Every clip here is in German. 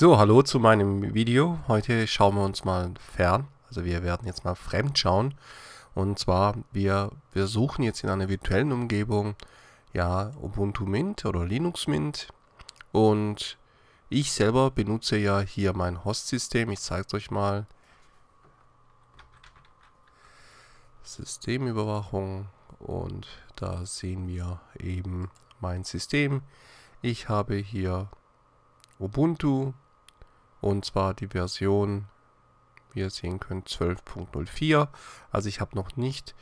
So, hallo zu meinem Video. Heute schauen wir uns mal fern. Also wir werden jetzt mal fremd schauen. Und zwar, wir, wir suchen jetzt in einer virtuellen Umgebung ja Ubuntu Mint oder Linux Mint. Und ich selber benutze ja hier mein Host-System. Ich zeige es euch mal. Systemüberwachung. Und da sehen wir eben mein System. Ich habe hier Ubuntu, und zwar die Version, wie ihr sehen könnt, 12.04. Also ich habe noch nicht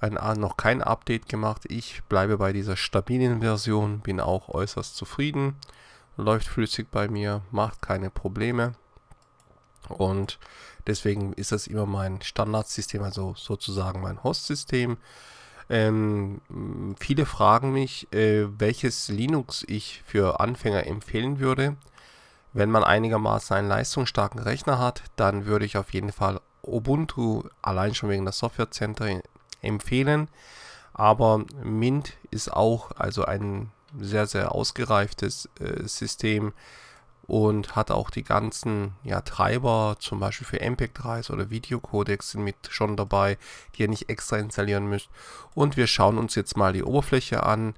ein, ah, noch kein Update gemacht. Ich bleibe bei dieser stabilen Version, bin auch äußerst zufrieden. Läuft flüssig bei mir, macht keine Probleme. Und deswegen ist das immer mein Standardsystem, also sozusagen mein Hostsystem. Ähm, viele fragen mich, äh, welches Linux ich für Anfänger empfehlen würde. Wenn man einigermaßen einen leistungsstarken Rechner hat, dann würde ich auf jeden Fall Ubuntu allein schon wegen der Software Center empfehlen. Aber Mint ist auch also ein sehr, sehr ausgereiftes äh, System und hat auch die ganzen ja, Treiber, zum Beispiel für MPEG-3s oder Videocodex sind mit schon dabei, die ihr nicht extra installieren müsst. Und wir schauen uns jetzt mal die Oberfläche an.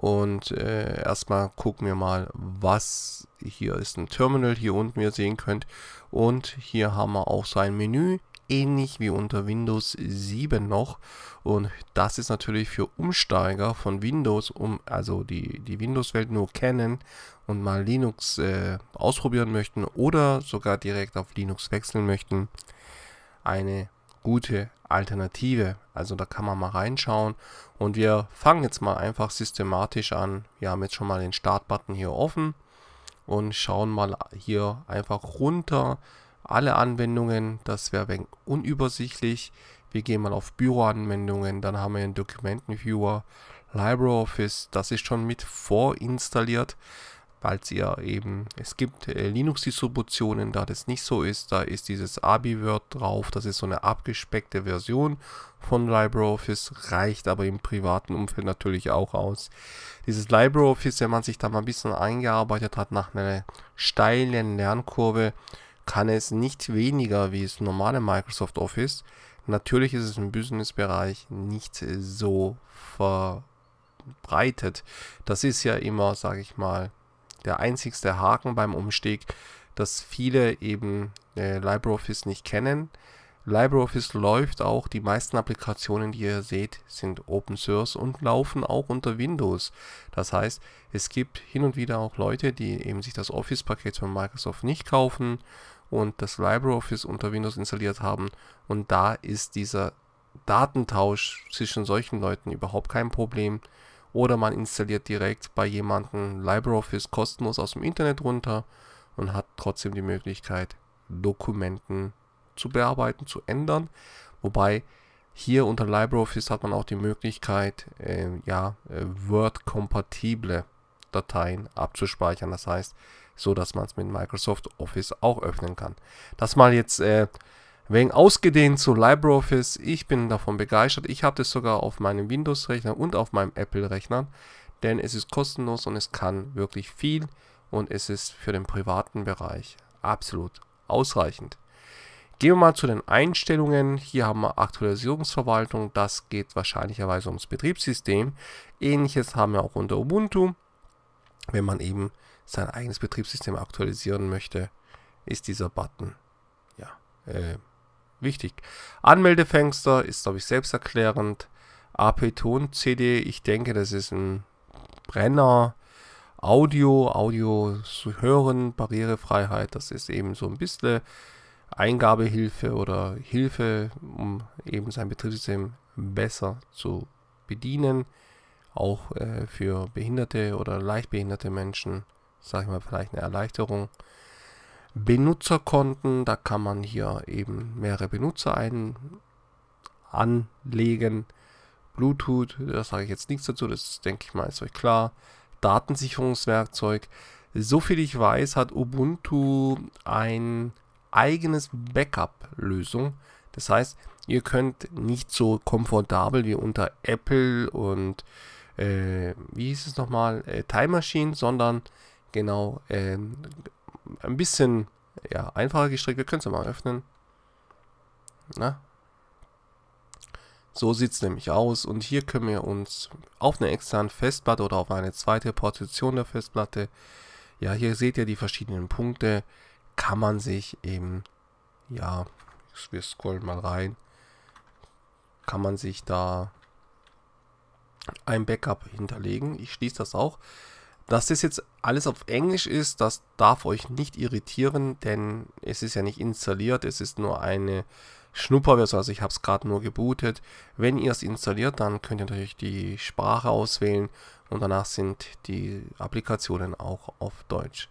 Und äh, erstmal gucken wir mal, was hier ist ein Terminal hier unten, wie ihr sehen könnt. Und hier haben wir auch so ein Menü, ähnlich wie unter Windows 7 noch. Und das ist natürlich für Umsteiger von Windows, um also die, die Windows-Welt nur kennen und mal Linux äh, ausprobieren möchten oder sogar direkt auf Linux wechseln möchten, eine gute Alternative. Also da kann man mal reinschauen und wir fangen jetzt mal einfach systematisch an. Wir haben jetzt schon mal den Startbutton hier offen und schauen mal hier einfach runter. Alle Anwendungen, das wäre ein unübersichtlich. Wir gehen mal auf Büroanwendungen, dann haben wir einen Dokumentenviewer, LibreOffice, das ist schon mit vorinstalliert falls ihr eben, es gibt äh, Linux-Distributionen, da das nicht so ist, da ist dieses AbiWord drauf, das ist so eine abgespeckte Version von LibreOffice, reicht aber im privaten Umfeld natürlich auch aus. Dieses LibreOffice, wenn man sich da mal ein bisschen eingearbeitet hat, nach einer steilen Lernkurve, kann es nicht weniger wie das normale Microsoft Office. Natürlich ist es im Business-Bereich nicht so verbreitet. Das ist ja immer, sage ich mal, der einzigste Haken beim Umstieg, dass viele eben äh, LibreOffice nicht kennen. LibreOffice läuft auch, die meisten Applikationen, die ihr seht, sind Open Source und laufen auch unter Windows. Das heißt, es gibt hin und wieder auch Leute, die eben sich das Office-Paket von Microsoft nicht kaufen und das LibreOffice unter Windows installiert haben. Und da ist dieser Datentausch zwischen solchen Leuten überhaupt kein Problem oder man installiert direkt bei jemandem LibreOffice kostenlos aus dem Internet runter und hat trotzdem die Möglichkeit, Dokumenten zu bearbeiten, zu ändern. Wobei hier unter LibreOffice hat man auch die Möglichkeit, ähm, äh, ja, Word-kompatible Dateien abzuspeichern. Das heißt, so dass man es mit Microsoft Office auch öffnen kann. Das mal jetzt äh, Wegen ausgedehnt zu LibreOffice, ich bin davon begeistert. Ich habe das sogar auf meinem Windows-Rechner und auf meinem Apple-Rechner, denn es ist kostenlos und es kann wirklich viel und es ist für den privaten Bereich absolut ausreichend. Gehen wir mal zu den Einstellungen. Hier haben wir Aktualisierungsverwaltung. Das geht wahrscheinlicherweise ums Betriebssystem. Ähnliches haben wir auch unter Ubuntu. Wenn man eben sein eigenes Betriebssystem aktualisieren möchte, ist dieser Button ja, äh, wichtig. Anmeldefenster ist, glaube ich, selbsterklärend. AP-Ton-CD, ich denke, das ist ein Brenner. Audio, Audio zu hören, Barrierefreiheit, das ist eben so ein bisschen Eingabehilfe oder Hilfe, um eben sein Betriebssystem besser zu bedienen. Auch äh, für behinderte oder leichtbehinderte Menschen, sage ich mal, vielleicht eine Erleichterung. Benutzerkonten. Da kann man hier eben mehrere Benutzer ein anlegen. Bluetooth, da sage ich jetzt nichts dazu, das denke ich mal ist euch klar. Datensicherungswerkzeug. So viel ich weiß, hat Ubuntu ein eigenes Backup-Lösung. Das heißt, ihr könnt nicht so komfortabel wie unter Apple und äh, wie hieß es nochmal, äh, Time Machine, sondern genau äh, ein bisschen ja, einfacher gestrickt. Wir können es mal öffnen. Na? So sieht es nämlich aus und hier können wir uns auf eine externe Festplatte oder auf eine zweite Partition der Festplatte, ja hier seht ihr die verschiedenen Punkte, kann man sich eben, ja, wir scrollen mal rein, kann man sich da ein Backup hinterlegen. Ich schließe das auch. Dass das jetzt alles auf Englisch ist, das darf euch nicht irritieren, denn es ist ja nicht installiert, es ist nur eine Schnupperversion, also ich habe es gerade nur gebootet. Wenn ihr es installiert, dann könnt ihr natürlich die Sprache auswählen und danach sind die Applikationen auch auf Deutsch.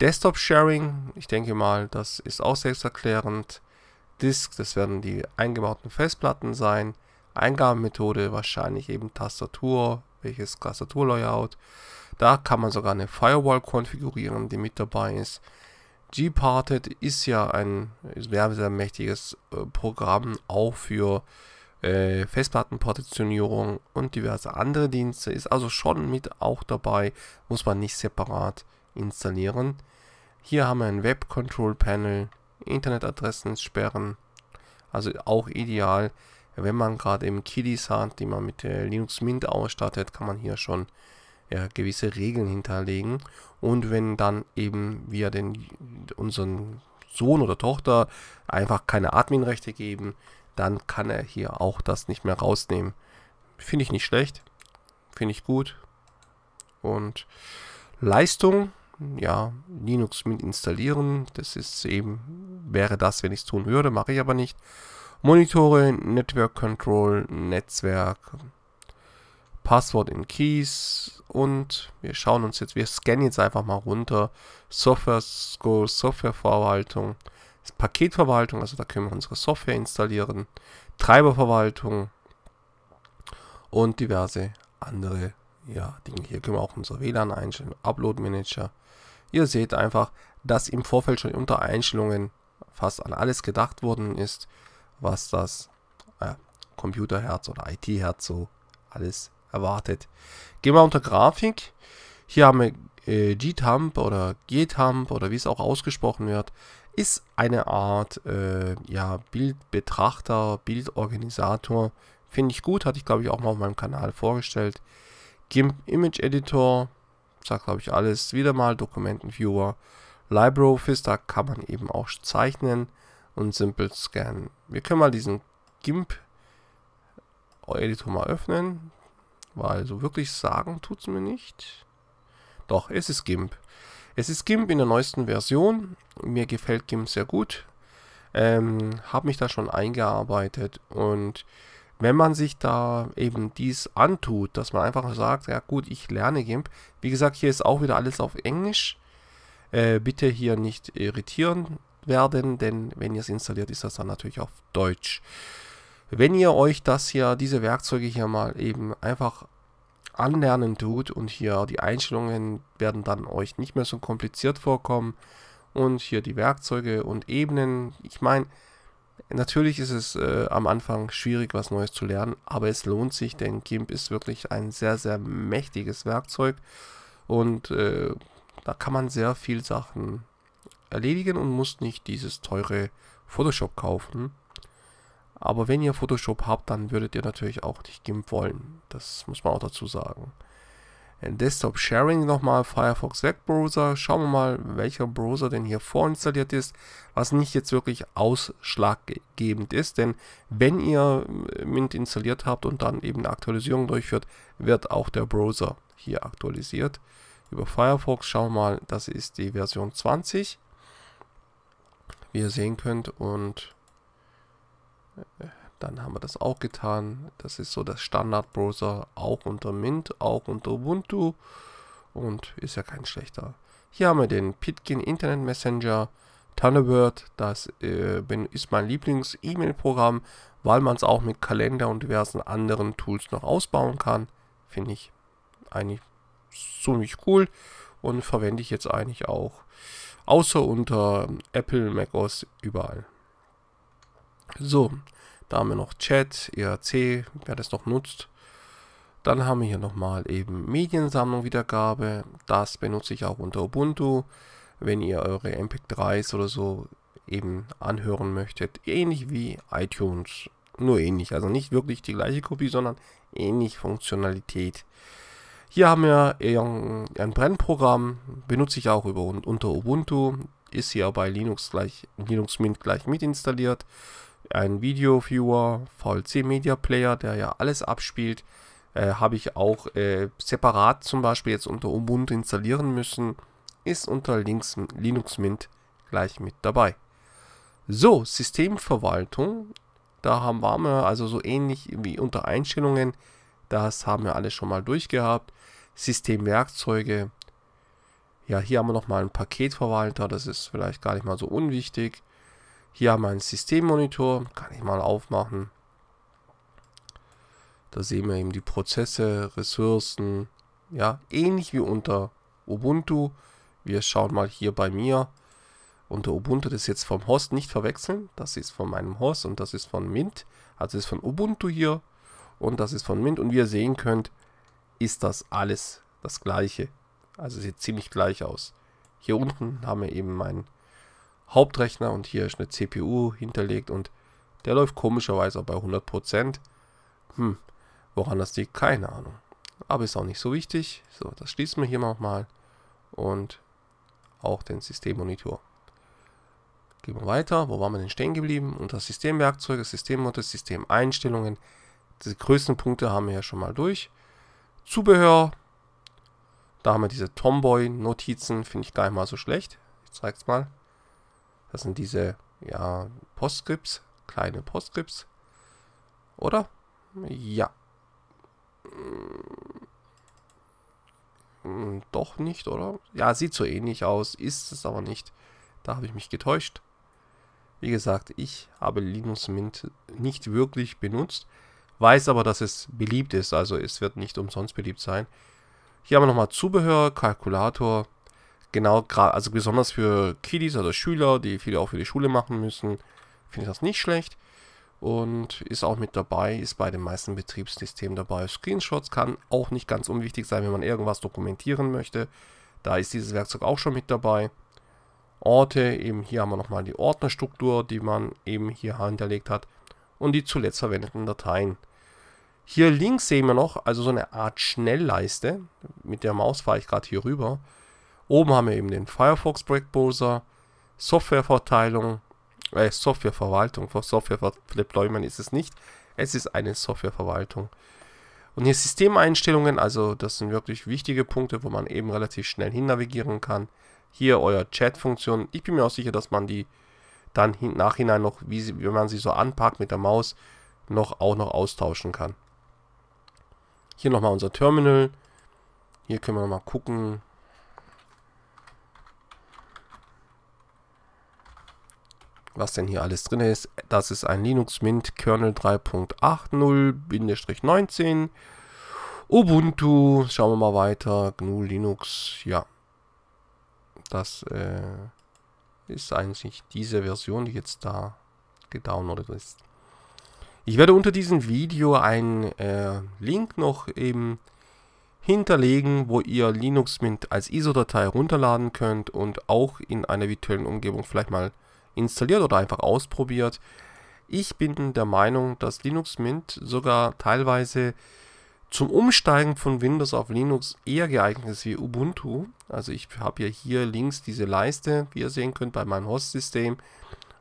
Desktop Sharing, ich denke mal, das ist auch selbsterklärend. Disk, das werden die eingebauten Festplatten sein. Eingabemethode, wahrscheinlich eben Tastatur, welches Tastaturlayout. Da kann man sogar eine Firewall konfigurieren, die mit dabei ist. Gparted ist ja ein sehr, sehr mächtiges äh, Programm, auch für äh, Festplattenpartitionierung und diverse andere Dienste. Ist also schon mit auch dabei, muss man nicht separat installieren. Hier haben wir ein Web Control Panel, Internetadressen sperren, also auch ideal. Wenn man gerade eben Kiddies hat, die man mit äh, Linux Mint ausstattet, kann man hier schon ja, gewisse Regeln hinterlegen. Und wenn dann eben wir den, unseren Sohn oder Tochter einfach keine Adminrechte geben, dann kann er hier auch das nicht mehr rausnehmen. Finde ich nicht schlecht, finde ich gut. Und Leistung, ja, Linux mit installieren, das ist eben, wäre das, wenn ich es tun würde, mache ich aber nicht. Monitore, Network Control, Netzwerk, Passwort in Keys und wir schauen uns jetzt, wir scannen jetzt einfach mal runter. Software Score, Softwareverwaltung, Paketverwaltung, also da können wir unsere Software installieren, Treiberverwaltung und diverse andere ja, Dinge. Hier können wir auch unser WLAN einstellen, Upload Manager. Ihr seht einfach, dass im Vorfeld schon unter Einstellungen fast an alles gedacht worden ist, was das äh, Computerherz oder IT-Herz so alles erwartet. Gehen wir unter Grafik. Hier haben wir äh, G-Tamp oder G-Tamp oder wie es auch ausgesprochen wird. Ist eine Art äh, ja, Bildbetrachter, Bildorganisator. Finde ich gut, hatte ich glaube ich auch mal auf meinem Kanal vorgestellt. GIMP Image Editor, sagt glaube ich alles. Wieder mal Dokumenten Viewer. LibreOffice, da kann man eben auch zeichnen und Simple Scan. Wir können mal diesen GIMP Editor mal öffnen. Weil so wirklich sagen tut es mir nicht. Doch, es ist GIMP. Es ist GIMP in der neuesten Version. Mir gefällt GIMP sehr gut. Ähm, habe mich da schon eingearbeitet und wenn man sich da eben dies antut, dass man einfach sagt, ja gut, ich lerne GIMP. Wie gesagt, hier ist auch wieder alles auf Englisch. Äh, bitte hier nicht irritieren werden, denn wenn ihr es installiert, ist das dann natürlich auf Deutsch wenn ihr euch das hier, diese Werkzeuge hier mal eben einfach anlernen tut und hier die Einstellungen werden dann euch nicht mehr so kompliziert vorkommen und hier die Werkzeuge und Ebenen. Ich meine, natürlich ist es äh, am Anfang schwierig, was Neues zu lernen, aber es lohnt sich, denn GIMP ist wirklich ein sehr, sehr mächtiges Werkzeug und äh, da kann man sehr viel Sachen erledigen und muss nicht dieses teure Photoshop kaufen. Aber wenn ihr Photoshop habt, dann würdet ihr natürlich auch nicht GIMP wollen. Das muss man auch dazu sagen. In äh, Desktop Sharing nochmal Firefox Webbrowser. Schauen wir mal, welcher Browser denn hier vorinstalliert ist, was nicht jetzt wirklich ausschlaggebend ist, denn wenn ihr äh, Mint installiert habt und dann eben eine Aktualisierung durchführt, wird auch der Browser hier aktualisiert. Über Firefox schauen wir mal, das ist die Version 20, wie ihr sehen könnt und dann haben wir das auch getan. Das ist so das Standardbrowser, auch unter Mint, auch unter Ubuntu. Und ist ja kein schlechter. Hier haben wir den Pitkin Internet Messenger. Thunderbird, das äh, ist mein Lieblings-E-Mail-Programm, weil man es auch mit Kalender und diversen anderen Tools noch ausbauen kann. Finde ich eigentlich ziemlich cool und verwende ich jetzt eigentlich auch, außer unter ähm, Apple, Mac OS, überall. So, da haben wir noch Chat, ERC, wer das noch nutzt. Dann haben wir hier nochmal eben Mediensammlung Wiedergabe. Das benutze ich auch unter Ubuntu, wenn ihr eure MP3s oder so eben anhören möchtet. Ähnlich wie iTunes, nur ähnlich. Also nicht wirklich die gleiche Kopie, sondern ähnlich Funktionalität. Hier haben wir ein Brennprogramm, benutze ich auch über, unter Ubuntu, ist hier bei Linux gleich Linux Mint gleich mit installiert ein Video-Viewer, VLC Media Player, der ja alles abspielt, äh, habe ich auch äh, separat zum Beispiel jetzt unter Ubuntu installieren müssen, ist unter Links, Linux Mint gleich mit dabei. So, Systemverwaltung, da haben wir also so ähnlich wie unter Einstellungen, das haben wir alles schon mal durchgehabt. Systemwerkzeuge, ja hier haben wir nochmal einen Paketverwalter, das ist vielleicht gar nicht mal so unwichtig. Hier haben wir einen Systemmonitor, kann ich mal aufmachen. Da sehen wir eben die Prozesse, Ressourcen, ja, ähnlich wie unter Ubuntu. Wir schauen mal hier bei mir unter Ubuntu, das ist jetzt vom Host nicht verwechseln. Das ist von meinem Host und das ist von Mint. Also ist von Ubuntu hier und das ist von Mint. Und wie ihr sehen könnt, ist das alles das gleiche. Also sieht ziemlich gleich aus. Hier unten haben wir eben meinen Hauptrechner und hier ist eine CPU hinterlegt und der läuft komischerweise bei 100%. Hm, woran das liegt, keine Ahnung. Aber ist auch nicht so wichtig. So, das schließen wir hier nochmal und auch den Systemmonitor. Gehen wir weiter. Wo waren wir denn stehen geblieben? Unter Systemwerkzeuge, Systemmodus, Systemeinstellungen. Diese größten Punkte haben wir ja schon mal durch. Zubehör. Da haben wir diese Tomboy-Notizen. Finde ich gar nicht mal so schlecht. Ich zeige es mal. Das sind diese, ja, Postscripts, kleine Postscripts. Oder? Ja. Hm, doch nicht, oder? Ja, sieht so ähnlich aus, ist es aber nicht. Da habe ich mich getäuscht. Wie gesagt, ich habe Linux Mint nicht wirklich benutzt, weiß aber, dass es beliebt ist, also es wird nicht umsonst beliebt sein. Hier haben wir nochmal Zubehör, Kalkulator, genau, also besonders für Kiddies, oder also Schüler, die viele auch für die Schule machen müssen, finde ich das nicht schlecht. Und ist auch mit dabei, ist bei den meisten Betriebssystemen dabei. Screenshots kann auch nicht ganz unwichtig sein, wenn man irgendwas dokumentieren möchte. Da ist dieses Werkzeug auch schon mit dabei. Orte, eben hier haben wir nochmal die Ordnerstruktur, die man eben hier hinterlegt hat. Und die zuletzt verwendeten Dateien. Hier links sehen wir noch, also so eine Art Schnellleiste. Mit der Maus fahre ich gerade hier rüber. Oben haben wir eben den Firefox Browser, Softwareverteilung, äh, Softwareverwaltung, für Software-Deployment ist es nicht. Es ist eine Softwareverwaltung. Und hier Systemeinstellungen, also das sind wirklich wichtige Punkte, wo man eben relativ schnell hin navigieren kann. Hier euer Chat-Funktion. Ich bin mir auch sicher, dass man die dann im Nachhinein noch, wie, sie, wenn man sie so anpackt mit der Maus, noch auch noch austauschen kann. Hier nochmal unser Terminal. Hier können wir nochmal gucken, was denn hier alles drin ist. Das ist ein Linux Mint Kernel 3.80-19. Ubuntu, schauen wir mal weiter. GNU Linux, ja. Das äh, ist eigentlich diese Version, die jetzt da gedownloadet ist. Ich werde unter diesem Video einen äh, Link noch eben hinterlegen, wo ihr Linux Mint als ISO-Datei runterladen könnt und auch in einer virtuellen Umgebung vielleicht mal installiert oder einfach ausprobiert. Ich bin der Meinung, dass Linux Mint sogar teilweise zum Umsteigen von Windows auf Linux eher geeignet ist wie Ubuntu. Also ich habe ja hier links diese Leiste, wie ihr sehen könnt, bei meinem Host-System.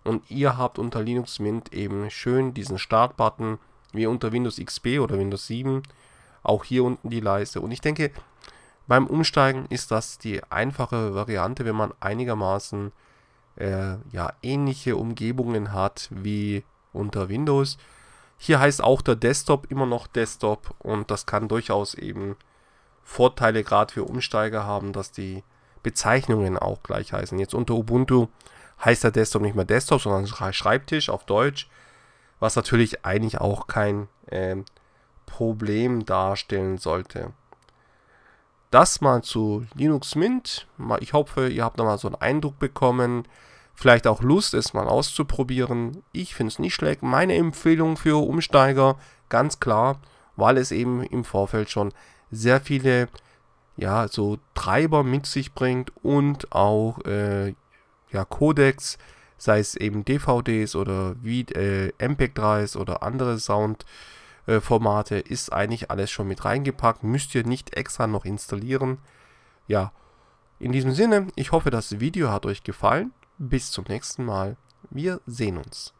Und ihr habt unter Linux Mint eben schön diesen Start-Button, wie unter Windows XP oder Windows 7. Auch hier unten die Leiste. Und ich denke, beim Umsteigen ist das die einfache Variante, wenn man einigermaßen äh, ja, ähnliche Umgebungen hat wie unter Windows. Hier heißt auch der Desktop immer noch Desktop und das kann durchaus eben Vorteile gerade für Umsteiger haben, dass die Bezeichnungen auch gleich heißen. Jetzt unter Ubuntu heißt der Desktop nicht mehr Desktop, sondern Schreibtisch auf Deutsch, was natürlich eigentlich auch kein äh, Problem darstellen sollte. Das mal zu Linux Mint. Ich hoffe, ihr habt nochmal so einen Eindruck bekommen. Vielleicht auch Lust, es mal auszuprobieren. Ich finde es nicht schlecht. Meine Empfehlung für Umsteiger, ganz klar, weil es eben im Vorfeld schon sehr viele ja, so Treiber mit sich bringt und auch äh, ja, Codecs, sei es eben DVDs oder wie, äh, MPEG-3s oder andere Sound- äh, Formate ist eigentlich alles schon mit reingepackt. Müsst ihr nicht extra noch installieren. Ja, in diesem Sinne, ich hoffe, das Video hat euch gefallen. Bis zum nächsten Mal. Wir sehen uns.